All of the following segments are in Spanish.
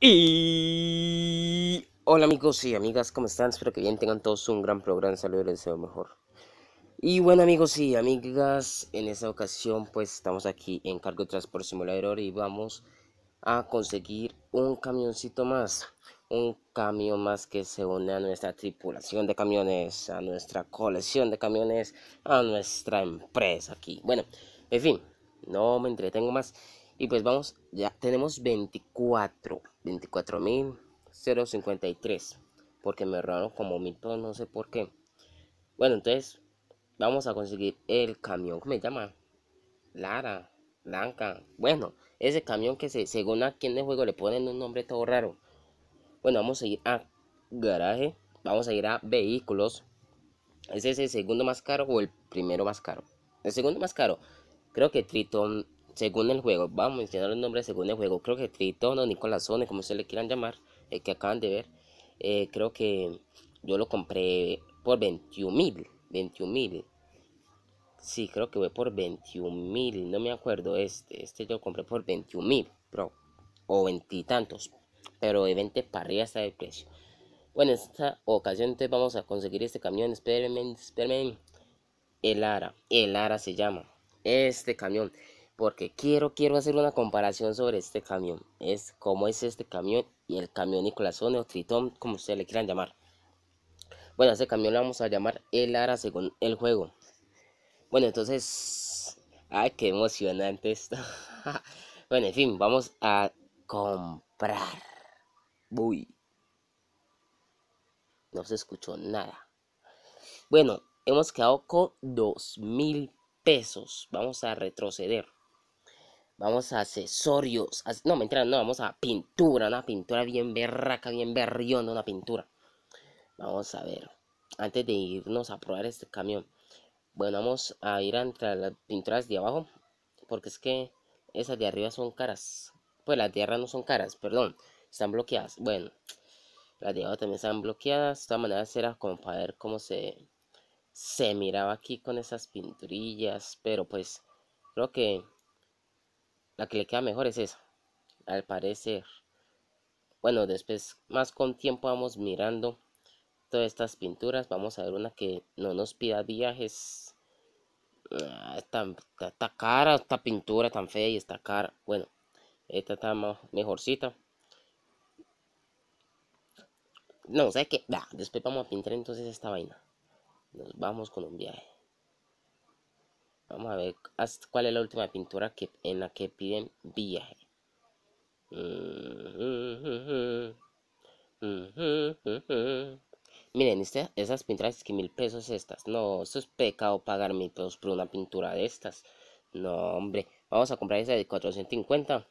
Y hola amigos y amigas, ¿cómo están? Espero que bien, tengan todos un gran programa, saludos, y deseo mejor. Y bueno amigos y amigas, en esta ocasión pues estamos aquí en Cargo Transport Simulador y vamos a conseguir un camioncito más. Un camión más que se une a nuestra tripulación de camiones, a nuestra colección de camiones, a nuestra empresa aquí. Bueno, en fin, no me entretengo más. Y pues vamos, ya tenemos 24 24.053 porque me robaron como mil no sé por qué. Bueno, entonces vamos a conseguir el camión ¿Cómo me llama Lara, Blanca. Bueno, ese camión que se, según a quien de juego le ponen un nombre todo raro. Bueno, vamos a ir a garaje, vamos a ir a vehículos. Ese es el segundo más caro o el primero más caro. El segundo más caro, creo que Triton según el juego. Vamos a mencionar los nombres según el juego. Creo que Tritono, Zone, como se le quieran llamar, el que acaban de ver. Eh, creo que yo lo compré por 21 mil. 21 mil. Sí, creo que fue por 21 mil. No me acuerdo. Este, este yo lo compré por 21 mil, O veintitantos. Pero de 20 para arriba está el precio. Bueno, en esta ocasión entonces vamos a conseguir este camión. Espérenme, espérenme. El Ara. El Ara se llama. Este camión porque quiero, quiero hacer una comparación sobre este camión. Es cómo es este camión y el camión Nicolás o Tritón, como ustedes le quieran llamar. Bueno, este camión lo vamos a llamar El Ara según el juego. Bueno, entonces... ¡Ay, qué emocionante esto! bueno, en fin, vamos a comprar. Uy. No se escuchó nada. Bueno, hemos quedado con 2.000 mil pesos. Vamos a retroceder. Vamos a accesorios. no no, mentira, no, vamos a pintura. Una pintura bien berraca, bien berrión una pintura. Vamos a ver. Antes de irnos a probar este camión. Bueno, vamos a ir a entrar las pinturas de abajo. Porque es que esas de arriba son caras. Pues las de arriba no son caras, perdón. Están bloqueadas. Bueno, las de abajo también están bloqueadas. De todas maneras era como para ver cómo se, se miraba aquí con esas pinturillas. Pero pues creo que la que le queda mejor es esa, al parecer. Bueno, después, más con tiempo vamos mirando todas estas pinturas. Vamos a ver una que no nos pida viajes. Ah, esta, cara, esta pintura tan fea y esta cara. Bueno, esta está mejorcita. No, sé que Después vamos a pintar entonces esta vaina. Nos vamos con un viaje. Vamos a ver cuál es la última pintura que, en la que piden viaje. Miren, este, esas pinturas que mil pesos estas. No, esto es pecado pagar mil pesos por una pintura de estas. No, hombre. Vamos a comprar esa de 450.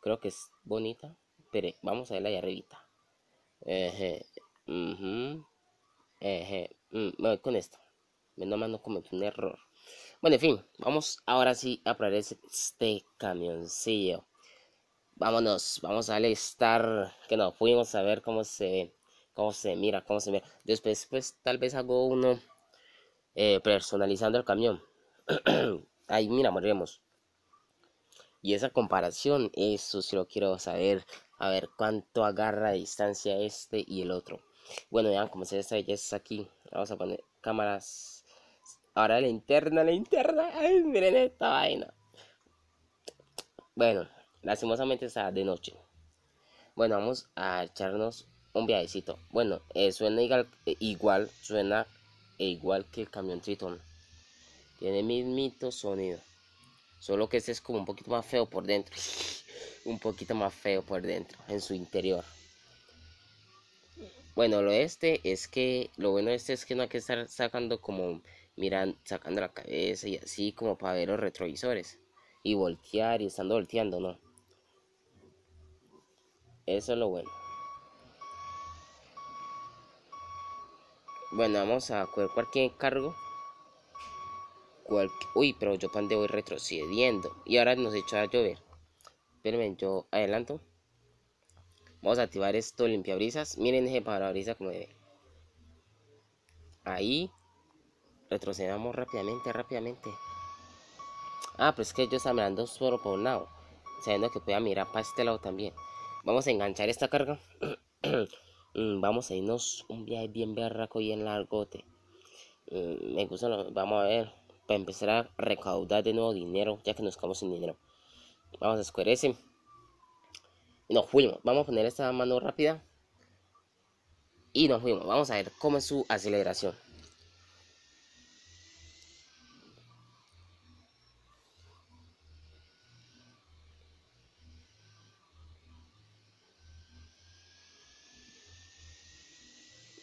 Creo que es bonita. Pero vamos a verla ahí arribita. Mm, me voy con esta. Menos mal no cometí un error. Bueno, en fin, vamos ahora sí a probar este, este camioncillo. Vámonos, vamos a listar que no fuimos a ver cómo se ve, cómo se mira, cómo se mira. Después, pues tal vez hago uno eh, personalizando el camión. Ahí mira, moriremos. Y esa comparación, eso sí lo quiero saber. A ver cuánto agarra a distancia este y el otro. Bueno, ya, como se ve esta belleza aquí. Vamos a poner cámaras Ahora la interna, la interna. Ay, miren esta vaina. Bueno, lastimosamente está de noche. Bueno, vamos a echarnos un viajecito. Bueno, eh, suena igual, eh, igual, suena eh, igual que el camión Triton. Tiene mismito sonido. Solo que este es como un poquito más feo por dentro. un poquito más feo por dentro, en su interior. Bueno, lo este es que, lo bueno de este es que no hay que estar sacando como un miran, sacando la cabeza y así como para ver los retrovisores y voltear y estando volteando, ¿no? Eso es lo bueno. Bueno, vamos a cualquier cargo. Cual... Uy, pero yo cuando voy retrocediendo. Y ahora nos echa a llover. Espérenme, yo adelanto. Vamos a activar esto, limpiabrisas. Miren ese brisa como ve Ahí. Retrocedamos rápidamente, rápidamente. Ah, pues es que yo estaba mirando solo por un lado. Sabiendo que pueda mirar para este lado también. Vamos a enganchar esta carga. Mm, vamos a irnos un viaje bien berraco y en largote. Mm, me gusta, vamos a ver. Para empezar a recaudar de nuevo dinero, ya que nos quedamos sin dinero. Vamos a escurecer. Y nos fuimos. Vamos a poner esta mano rápida. Y nos fuimos. Vamos a ver cómo es su aceleración.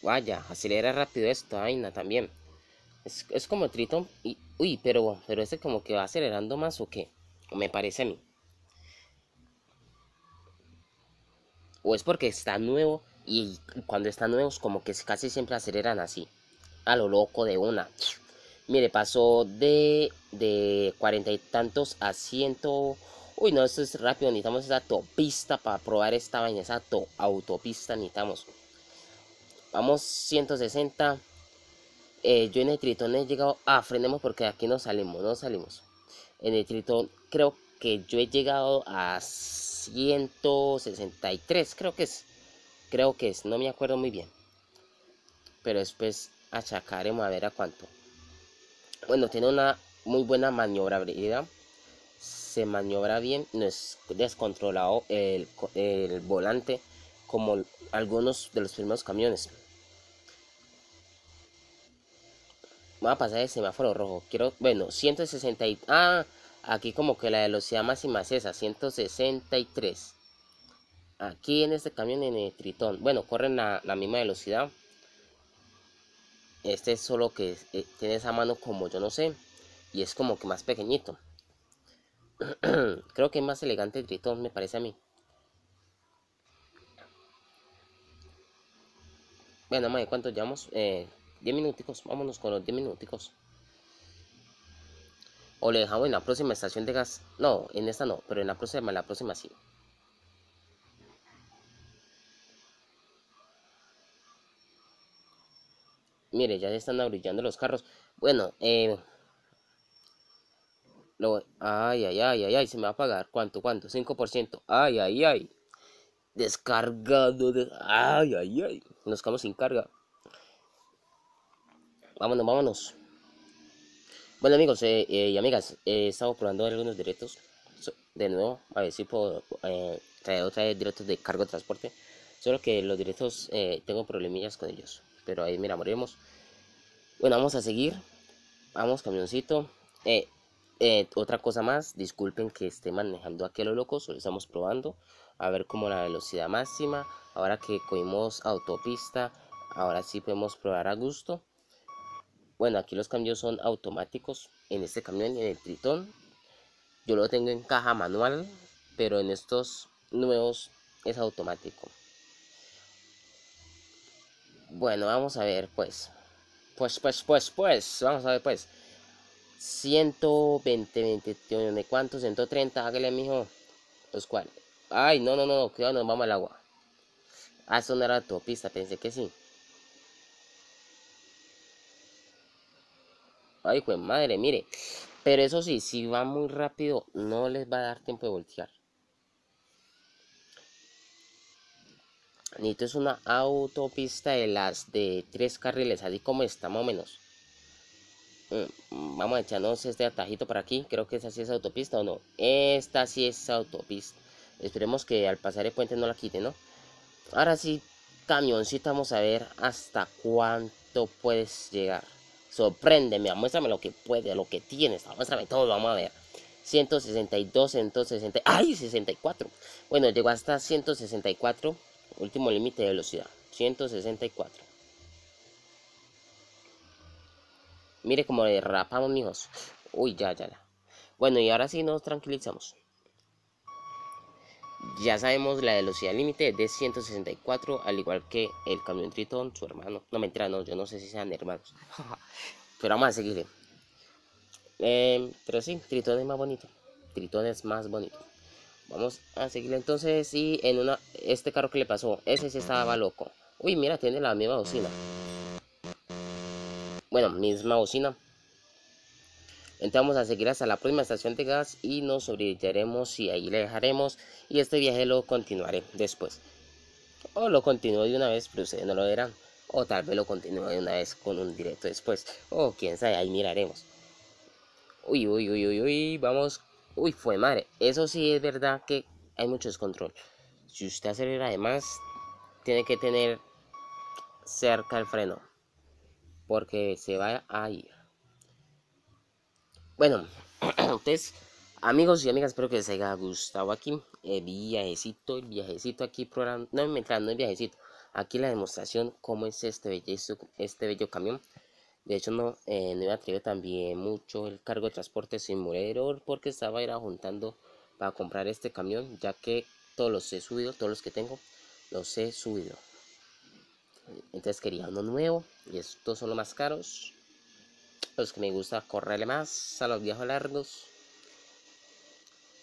Vaya, acelera rápido esta vaina también. Es, como Triton. uy, pero, pero este como que va acelerando más o qué. me parece a mí. O es porque está nuevo y cuando están nuevos como que casi siempre aceleran así. A lo loco de una. Mire, pasó de, de cuarenta y tantos a ciento... Uy, no, esto es rápido. Necesitamos esa autopista para probar esta vaina. Esa autopista necesitamos. Vamos 160. Eh, yo en el tritón he llegado. Ah, frenemos porque aquí no salimos, no salimos. En el tritón creo que yo he llegado a 163, creo que es. Creo que es, no me acuerdo muy bien. Pero después achacaremos a ver a cuánto. Bueno, tiene una muy buena maniobrabilidad. Se maniobra bien, no es descontrolado el volante como algunos de los primeros camiones. Voy a pasar el semáforo rojo. Quiero, bueno, 160 Ah, aquí como que la velocidad máxima es esa, 163. Aquí en este camión en el Tritón. Bueno, corren la, misma velocidad. Este es solo que eh, tiene esa mano como yo no sé. Y es como que más pequeñito. Creo que es más elegante el Tritón, me parece a mí. Bueno, de ¿cuánto llevamos? Eh, 10 minuticos, vámonos con los 10 minuticos. O le dejamos en la próxima estación de gas. No, en esta no, pero en la próxima, en la próxima sí. Mire, ya se están abrillando los carros. Bueno, eh... ay, ay, ay, ay, ay, se me va a pagar. ¿Cuánto, cuánto? 5%. Ay, ay, ay. Descargado de... Ay, ay, ay. Nos quedamos sin carga vámonos, vámonos. Bueno amigos eh, eh, y amigas, He eh, estamos probando algunos directos. De nuevo, a ver si puedo traer otra vez directos de cargo de transporte. Solo que los directos tengo problemillas con ellos. Pero ahí mira, moriremos. Bueno, vamos a seguir. Vamos, camioncito. otra cosa más, disculpen que esté manejando aquí a lo loco, solo estamos probando. A ver cómo la velocidad máxima. Ahora que cogimos autopista, ahora sí podemos probar a gusto. Bueno, aquí los cambios son automáticos en este camión y en el Tritón. Yo lo tengo en caja manual, pero en estos nuevos es automático. Bueno, vamos a ver pues. Pues, pues, pues, pues. Vamos a ver pues. 120, 20, ¿cuánto? 130, hágale, mijo. Los pues, cuales. Ay, no, no, no, cuidado, nos vamos al agua. Ah, eso no era pensé que sí. Ay, pues madre, mire. Pero eso sí, si va muy rápido, no les va a dar tiempo de voltear. Necesito es una autopista de las de tres carriles, así como está más o menos. Mm, vamos a echarnos este atajito para aquí. Creo que esa sí es autopista o no. Esta sí es autopista. Esperemos que al pasar el puente no la quite, ¿no? Ahora sí, camioncita, vamos a ver hasta cuánto puedes llegar. Sorpréndeme, ah, muéstrame lo que puede, lo que tienes, ah, muéstrame todo, vamos a ver. 162, 160, ¡ay! 64. Bueno, llegó hasta 164, último límite de velocidad, 164. Mire como le rapamos, niños. Uy, ya, ya, ya. Bueno, y ahora sí nos tranquilizamos. Ya sabemos la velocidad límite de 164, al igual que el camión Tritón, su hermano. No, me no, yo no sé si sean hermanos. pero vamos a seguirle em, pero sí, Tritón es más bonito. Tritón es más bonito. Vamos a seguirle entonces. Y en una, este carro que le pasó, ese sí estaba loco. Uy, mira, tiene la misma bocina. Bueno, misma bocina. Entonces vamos a seguir hasta la próxima estación de gas y nos sobreviviremos y ahí le dejaremos y este viaje lo continuaré después. O lo continúo de una vez, pero ustedes no lo verán. O tal vez lo continúe de una vez con un directo después. O quién sabe, ahí miraremos. Uy, uy, uy, uy, uy, vamos. Uy, fue madre. Eso sí es verdad que hay mucho descontrol. Si usted acelera además, tiene que tener cerca el freno. Porque se va a ir. Bueno, ustedes, amigos y amigas, espero que les haya gustado aquí el viajecito, el viajecito aquí, programa, no, mientras no el viajecito, aquí la demostración, cómo es este bello, este bello camión. De hecho, eh, no, me atrevo también mucho el cargo de transporte sin murero porque estaba ir juntando para comprar este camión, ya que todos los he subido, todos los que tengo, los he subido. Entonces quería uno nuevo y estos son los más caros los pues, que me gusta correrle más a los viejos largos.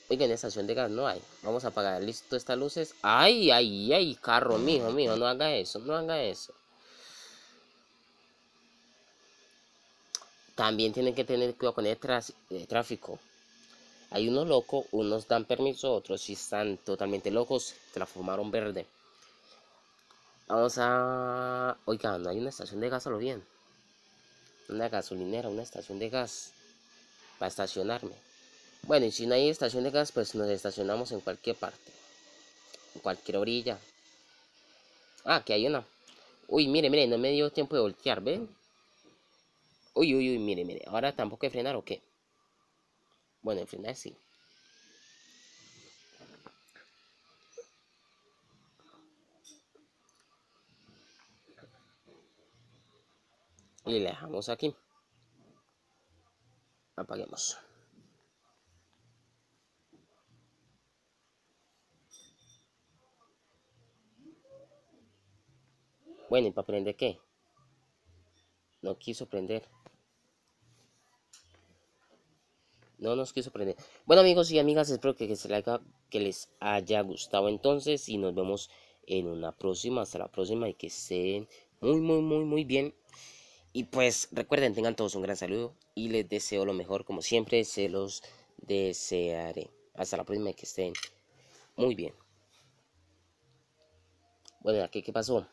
Oigan, en estación de gas no hay. Vamos a apagar listo estas luces. ¡Ay, ay, ay! Carro, mijo, mijo, no haga eso, no haga eso. También tienen que tener cuidado con el, tráfico. Hay unos locos, unos dan permiso, otros si están totalmente locos, Se transformaron verde. Vamos a... Oiga, no hay una estación de gas a lo bien una gasolinera, una estación de gas para estacionarme. Bueno, y si no hay estación de gas, pues nos estacionamos en cualquier parte, en cualquier orilla. Ah, que hay una. Uy, mire, mire, no me dio tiempo de voltear, ¿ven? Uy, uy, uy, mire, mire. Ahora tampoco hay frenar o qué. Bueno, frenar sí. y le dejamos aquí apaguemos bueno y para aprender qué no quiso prender no nos quiso aprender bueno amigos y amigas espero que, les haya, gustado entonces y nos vemos en una próxima hasta la próxima y que estén muy muy muy muy bien y pues recuerden, tengan todos un gran saludo y les deseo lo mejor, como siempre, se los desearé. Hasta la próxima, que estén muy bien. Bueno, ¿qué, qué pasó?